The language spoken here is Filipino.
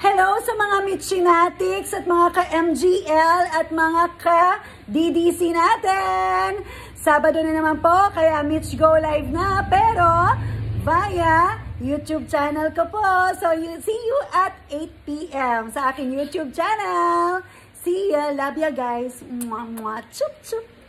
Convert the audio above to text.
Hello sa mga Michinatics at mga ka-MGL at mga ka-DDC natin! Sabado na naman po, kaya Mitch Go Live na, pero via YouTube channel ko po. So, you, see you at 8pm sa akin YouTube channel. See ya! Love ya guys! Mwah, mwah! Chup, chup!